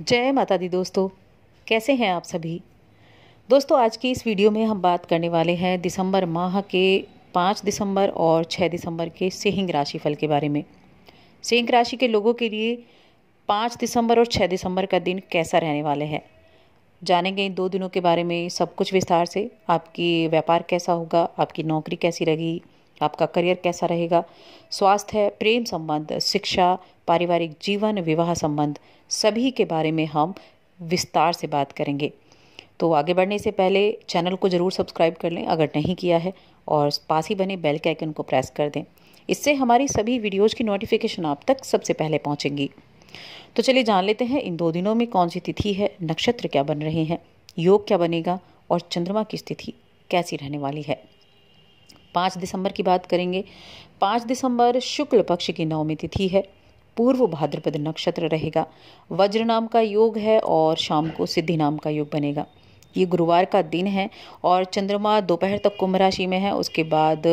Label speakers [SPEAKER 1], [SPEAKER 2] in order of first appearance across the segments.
[SPEAKER 1] जय माता दी दोस्तों कैसे हैं आप सभी दोस्तों आज की इस वीडियो में हम बात करने वाले हैं दिसंबर माह के पाँच दिसंबर और छः दिसंबर के सिंह राशिफल के बारे में सिंह राशि के लोगों के लिए पाँच दिसंबर और छः दिसंबर का दिन कैसा रहने वाले है जानेंगे इन दो दिनों के बारे में सब कुछ विस्तार से आपकी व्यापार कैसा होगा आपकी नौकरी कैसी रहेगी आपका करियर कैसा रहेगा स्वास्थ्य प्रेम संबंध शिक्षा पारिवारिक जीवन विवाह संबंध सभी के बारे में हम विस्तार से बात करेंगे तो आगे बढ़ने से पहले चैनल को ज़रूर सब्सक्राइब कर लें अगर नहीं किया है और पास ही बने बेल के आइकन को प्रेस कर दें इससे हमारी सभी वीडियोज़ की नोटिफिकेशन आप तक सबसे पहले पहुँचेंगी तो चलिए जान लेते हैं इन दो दिनों में कौन सी तिथि है नक्षत्र क्या बन रहे हैं योग क्या बनेगा और चंद्रमा की स्थिति कैसी रहने वाली है पाँच दिसंबर की बात करेंगे पाँच दिसंबर शुक्ल पक्ष की नवमी तिथि है पूर्व भाद्रपद नक्षत्र रहेगा वज्र नाम का योग है और शाम को सिद्धि नाम का योग बनेगा ये गुरुवार का दिन है और चंद्रमा दोपहर तक कुंभ राशि में है उसके बाद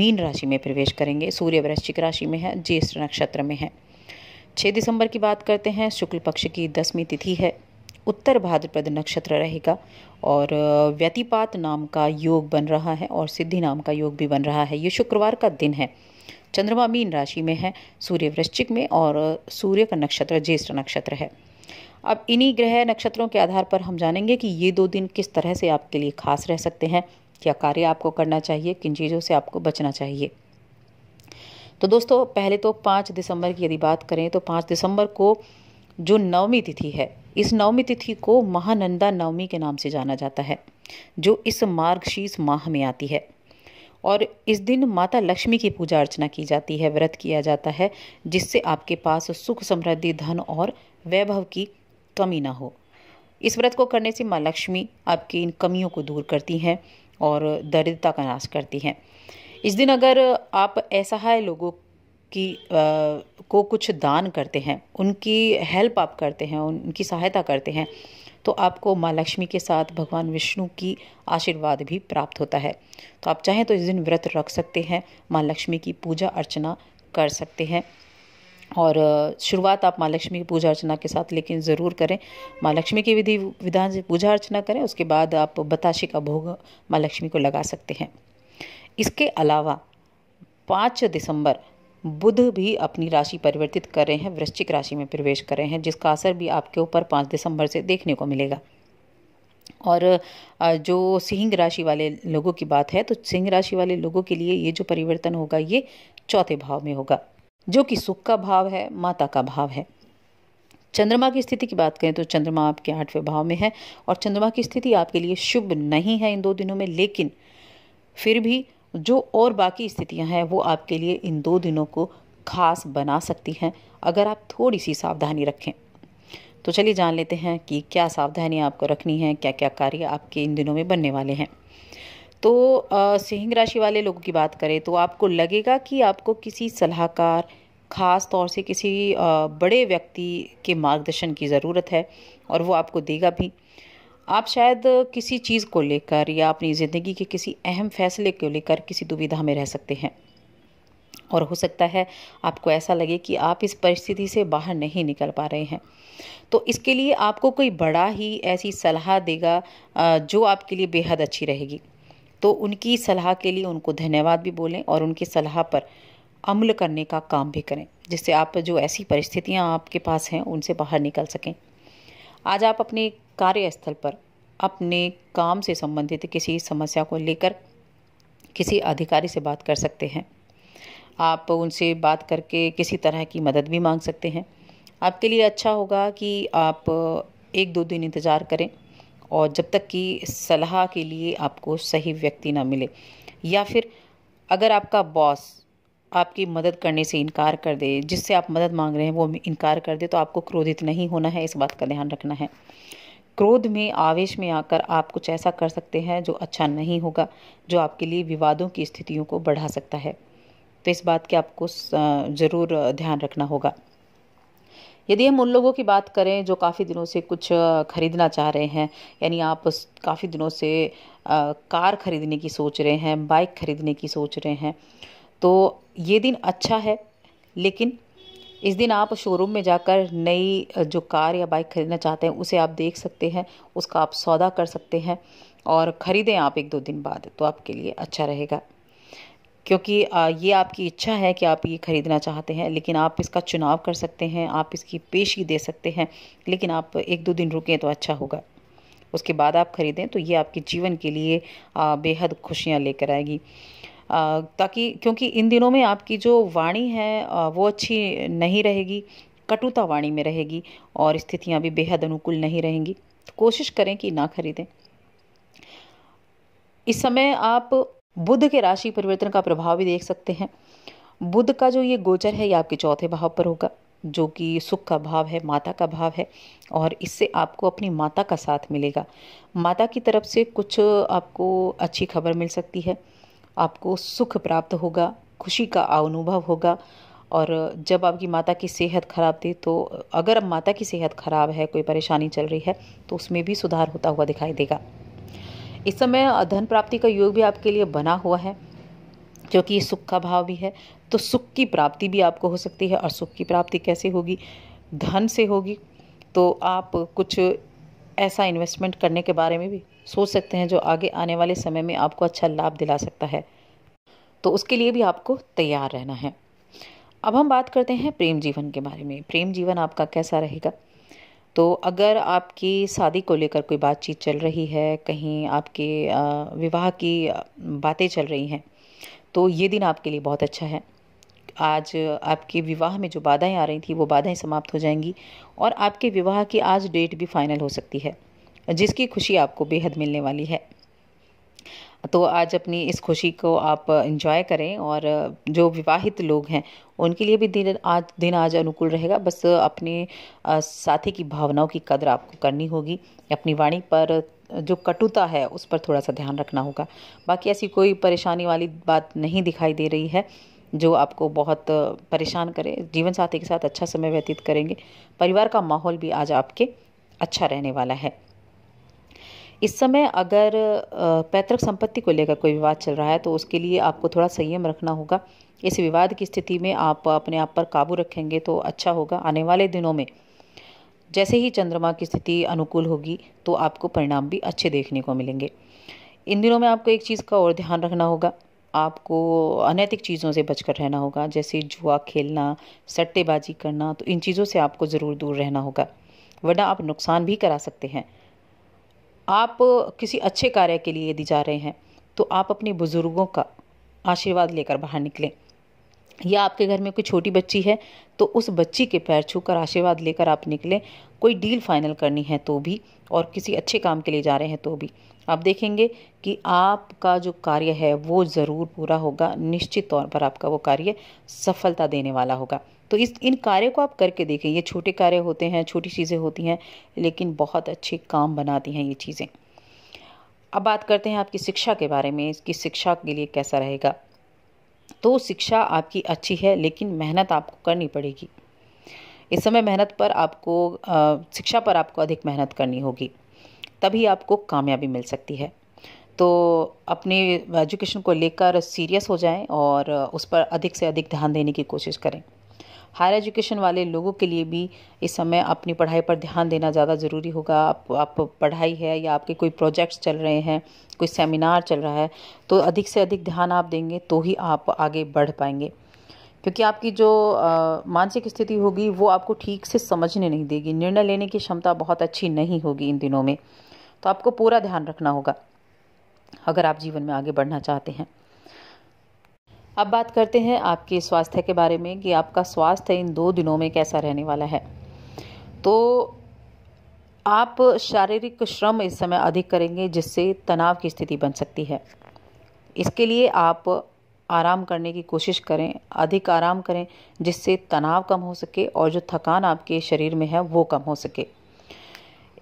[SPEAKER 1] मीन राशि में प्रवेश करेंगे सूर्य वृश्चिक राशि में है ज्येष्ठ नक्षत्र में है छः दिसंबर की बात करते हैं शुक्ल पक्ष की दसवीं तिथि है उत्तर भाद्रपद नक्षत्र रहेगा और व्यतिपात नाम का योग बन रहा है और सिद्धि नाम का योग भी बन रहा है ये शुक्रवार का दिन है चंद्रमा मीन राशि में है सूर्य वृश्चिक में और सूर्य का नक्षत्र ज्येष्ठ नक्षत्र है अब इन्हीं ग्रह नक्षत्रों के आधार पर हम जानेंगे कि ये दो दिन किस तरह से आपके लिए खास रह सकते हैं क्या कार्य आपको करना चाहिए किन चीज़ों से आपको बचना चाहिए तो दोस्तों पहले तो पाँच दिसंबर की यदि बात करें तो पाँच दिसंबर को जो नवमी तिथि है इस नवमी तिथि को महानंदा नवमी के नाम से जाना जाता है जो इस मार्गशीर्ष माह में आती है और इस दिन माता लक्ष्मी की पूजा अर्चना की जाती है व्रत किया जाता है जिससे आपके पास सुख समृद्धि धन और वैभव की कमी ना हो इस व्रत को करने से माँ लक्ष्मी आपकी इन कमियों को दूर करती हैं और दरिद्रता का नाश करती हैं इस दिन अगर आप है लोगों की आ, को कुछ दान करते हैं उनकी हेल्प आप करते हैं उनकी सहायता करते हैं तो आपको माँ लक्ष्मी के साथ भगवान विष्णु की आशीर्वाद भी प्राप्त होता है तो आप चाहें तो इस दिन व्रत रख सकते हैं माँ लक्ष्मी की पूजा अर्चना कर सकते हैं और शुरुआत आप माँ लक्ष्मी की पूजा अर्चना के साथ लेकिन ज़रूर करें माँ लक्ष्मी की विधि विधान से पूजा अर्चना करें उसके बाद आप बताशे का भोग माँ लक्ष्मी को लगा सकते हैं इसके अलावा पाँच दिसंबर बुध भी अपनी राशि परिवर्तित कर रहे हैं वृश्चिक राशि में प्रवेश कर रहे हैं जिसका असर भी आपके ऊपर पाँच दिसंबर से देखने को मिलेगा और जो सिंह राशि वाले लोगों की बात है तो सिंह राशि वाले लोगों के लिए ये जो परिवर्तन होगा ये चौथे भाव में होगा जो कि सुख का भाव है माता का भाव है चंद्रमा की स्थिति की बात करें तो चंद्रमा आपके आठवें भाव में है और चंद्रमा की स्थिति आपके लिए शुभ नहीं है इन दो दिनों में लेकिन फिर भी जो और बाकी स्थितियां हैं वो आपके लिए इन दो दिनों को खास बना सकती हैं अगर आप थोड़ी सी सावधानी रखें तो चलिए जान लेते हैं कि क्या सावधानी आपको रखनी है क्या क्या कार्य आपके इन दिनों में बनने वाले हैं तो सिंह राशि वाले लोगों की बात करें तो आपको लगेगा कि आपको किसी सलाहकार ख़ास तौर से किसी बड़े व्यक्ति के मार्गदर्शन की ज़रूरत है और वो आपको देगा भी आप शायद किसी चीज़ को लेकर या अपनी ज़िंदगी के किसी अहम फैसले को लेकर किसी दुविधा में रह सकते हैं और हो सकता है आपको ऐसा लगे कि आप इस परिस्थिति से बाहर नहीं निकल पा रहे हैं तो इसके लिए आपको कोई बड़ा ही ऐसी सलाह देगा जो आपके लिए बेहद अच्छी रहेगी तो उनकी सलाह के लिए उनको धन्यवाद भी बोलें और उनकी सलाह पर अमल करने का काम भी करें जिससे आप जो ऐसी परिस्थितियां आपके पास हैं उनसे बाहर निकल सकें आज आप अपने कार्यस्थल पर अपने काम से संबंधित किसी समस्या को लेकर किसी अधिकारी से बात कर सकते हैं आप उनसे बात करके किसी तरह की मदद भी मांग सकते हैं आपके लिए अच्छा होगा कि आप एक दो दिन इंतज़ार करें और जब तक कि सलाह के लिए आपको सही व्यक्ति ना मिले या फिर अगर आपका बॉस आपकी मदद करने से इनकार कर दे जिससे आप मदद मांग रहे हैं वो इनकार कर दे तो आपको क्रोधित नहीं होना है इस बात का ध्यान रखना है क्रोध में आवेश में आकर आप कुछ ऐसा कर सकते हैं जो अच्छा नहीं होगा जो आपके लिए विवादों की स्थितियों को बढ़ा सकता है तो इस बात के आपको ज़रूर ध्यान रखना होगा यदि हम उन लोगों की बात करें जो काफ़ी दिनों से कुछ खरीदना चाह रहे हैं यानी आप काफ़ी दिनों से कार खरीदने की सोच रहे हैं बाइक खरीदने की सोच रहे हैं तो ये दिन अच्छा है लेकिन इस दिन आप शोरूम में जाकर नई जो कार या बाइक खरीदना चाहते हैं उसे आप देख सकते हैं उसका आप सौदा कर सकते हैं और ख़रीदें आप एक दो दिन बाद तो आपके लिए अच्छा रहेगा क्योंकि ये आपकी इच्छा है कि आप ये ख़रीदना चाहते हैं लेकिन आप इसका चुनाव कर सकते हैं आप इसकी पेशी दे सकते हैं लेकिन आप एक दो दिन रुकें तो अच्छा होगा उसके बाद आप खरीदें तो ये आपके जीवन के लिए बेहद खुशियाँ लेकर आएगी ताकि क्योंकि इन दिनों में आपकी जो वाणी है वो अच्छी नहीं रहेगी कटुता वाणी में रहेगी और स्थितियाँ भी बेहद अनुकूल नहीं रहेंगी तो कोशिश करें कि ना खरीदें इस समय आप बुध के राशि परिवर्तन का प्रभाव भी देख सकते हैं बुध का जो ये गोचर है ये आपके चौथे भाव पर होगा जो कि सुख का भाव है माता का भाव है और इससे आपको अपनी माता का साथ मिलेगा माता की तरफ से कुछ आपको अच्छी खबर मिल सकती है आपको सुख प्राप्त होगा खुशी का अनुभव होगा और जब आपकी माता की सेहत खराब थी तो अगर माता की सेहत खराब है कोई परेशानी चल रही है तो उसमें भी सुधार होता हुआ दिखाई देगा इस समय धन प्राप्ति का योग भी आपके लिए बना हुआ है क्योंकि ये सुख का भाव भी है तो सुख की प्राप्ति भी आपको हो सकती है और सुख की प्राप्ति कैसे होगी धन से होगी तो आप कुछ ऐसा इन्वेस्टमेंट करने के बारे में भी सोच सकते हैं जो आगे आने वाले समय में आपको अच्छा लाभ दिला सकता है तो उसके लिए भी आपको तैयार रहना है अब हम बात करते हैं प्रेम जीवन के बारे में प्रेम जीवन आपका कैसा रहेगा तो अगर आपकी शादी को लेकर कोई बातचीत चल रही है कहीं आपके विवाह की बातें चल रही हैं तो ये दिन आपके लिए बहुत अच्छा है आज आपके विवाह में जो बाधाएं आ रही थी वो बाधाएं समाप्त हो जाएंगी और आपके विवाह की आज डेट भी फाइनल हो सकती है जिसकी खुशी आपको बेहद मिलने वाली है तो आज अपनी इस खुशी को आप इंजॉय करें और जो विवाहित लोग हैं उनके लिए भी दिन आज दिन आज अनुकूल रहेगा बस अपने साथी की भावनाओं की कदर आपको करनी होगी अपनी वाणी पर जो कटुता है उस पर थोड़ा सा ध्यान रखना होगा बाकी ऐसी कोई परेशानी वाली बात नहीं दिखाई दे रही है जो आपको बहुत परेशान करे जीवन साथी के साथ अच्छा समय व्यतीत करेंगे परिवार का माहौल भी आज आपके अच्छा रहने वाला है इस समय अगर पैतृक संपत्ति को लेकर कोई विवाद चल रहा है तो उसके लिए आपको थोड़ा संयम रखना होगा इस विवाद की स्थिति में आप अपने आप पर काबू रखेंगे तो अच्छा होगा आने वाले दिनों में जैसे ही चंद्रमा की स्थिति अनुकूल होगी तो आपको परिणाम भी अच्छे देखने को मिलेंगे इन दिनों में आपको एक चीज़ का और ध्यान रखना होगा आपको अनैतिक चीज़ों से बचकर रहना होगा जैसे जुआ खेलना सट्टेबाजी करना तो इन चीज़ों से आपको ज़रूर दूर रहना होगा वरना आप नुकसान भी करा सकते हैं आप किसी अच्छे कार्य के लिए यदि जा रहे हैं तो आप अपने बुज़ुर्गों का आशीर्वाद लेकर बाहर निकलें या आपके घर में कोई छोटी बच्ची है तो उस बच्ची के पैर छूकर आशीर्वाद लेकर आप निकलें कोई डील फाइनल करनी है तो भी और किसी अच्छे काम के लिए जा रहे हैं तो भी आप देखेंगे कि आपका जो कार्य है वो ज़रूर पूरा होगा निश्चित तौर पर आपका वो कार्य सफलता देने वाला होगा तो इस इन कार्यों को आप करके देखें ये छोटे कार्य होते हैं छोटी चीज़ें होती हैं लेकिन बहुत अच्छे काम बनाती हैं ये चीज़ें अब बात करते हैं आपकी शिक्षा के बारे में इसकी शिक्षा के लिए कैसा रहेगा तो शिक्षा आपकी अच्छी है लेकिन मेहनत आपको करनी पड़ेगी इस समय मेहनत पर आपको शिक्षा पर आपको अधिक मेहनत करनी होगी तभी आपको कामयाबी मिल सकती है तो अपने एजुकेशन को लेकर सीरियस हो जाएं और उस पर अधिक से अधिक ध्यान देने की कोशिश करें हायर एजुकेशन वाले लोगों के लिए भी इस समय अपनी पढ़ाई पर ध्यान देना ज़्यादा ज़रूरी होगा आप आप पढ़ाई है या आपके कोई प्रोजेक्ट्स चल रहे हैं कोई सेमिनार चल रहा है तो अधिक से अधिक ध्यान आप देंगे तो ही आप आगे बढ़ पाएंगे क्योंकि आपकी जो मानसिक स्थिति होगी वो आपको ठीक से समझने नहीं देगी निर्णय लेने की क्षमता बहुत अच्छी नहीं होगी इन दिनों में तो आपको पूरा ध्यान रखना होगा अगर आप जीवन में आगे बढ़ना चाहते हैं अब बात करते हैं आपके स्वास्थ्य के बारे में कि आपका स्वास्थ्य इन दो दिनों में कैसा रहने वाला है तो आप शारीरिक श्रम इस समय अधिक करेंगे जिससे तनाव की स्थिति बन सकती है इसके लिए आप आराम करने की कोशिश करें अधिक आराम करें जिससे तनाव कम हो सके और जो थकान आपके शरीर में है वो कम हो सके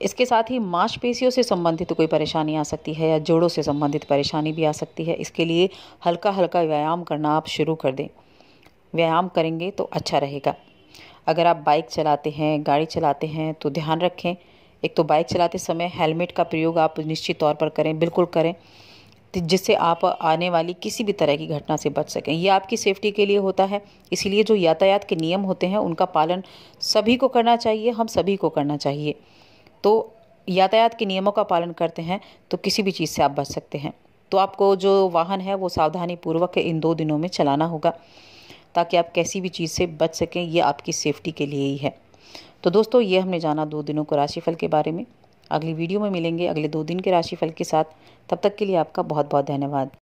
[SPEAKER 1] इसके साथ ही मांसपेशियों से संबंधित कोई परेशानी आ सकती है या जोड़ों से संबंधित परेशानी भी आ सकती है इसके लिए हल्का हल्का व्यायाम करना आप शुरू कर दें व्यायाम करेंगे तो अच्छा रहेगा अगर आप बाइक चलाते हैं गाड़ी चलाते हैं तो ध्यान रखें एक तो बाइक चलाते समय हेलमेट का प्रयोग आप निश्चित तौर पर करें बिल्कुल करें जिससे आप आने वाली किसी भी तरह की घटना से बच सकें यह आपकी सेफ्टी के लिए होता है इसीलिए जो यातायात के नियम होते हैं उनका पालन सभी को करना चाहिए हम सभी को करना चाहिए तो यातायात के नियमों का पालन करते हैं तो किसी भी चीज़ से आप बच सकते हैं तो आपको जो वाहन है वो सावधानी पूर्वक इन दो दिनों में चलाना होगा ताकि आप कैसी भी चीज़ से बच सकें ये आपकी सेफ्टी के लिए ही है तो दोस्तों ये हमने जाना दो दिनों को राशिफल के बारे में अगली वीडियो में मिलेंगे अगले दो दिन के राशिफल के साथ तब तक के लिए आपका बहुत बहुत धन्यवाद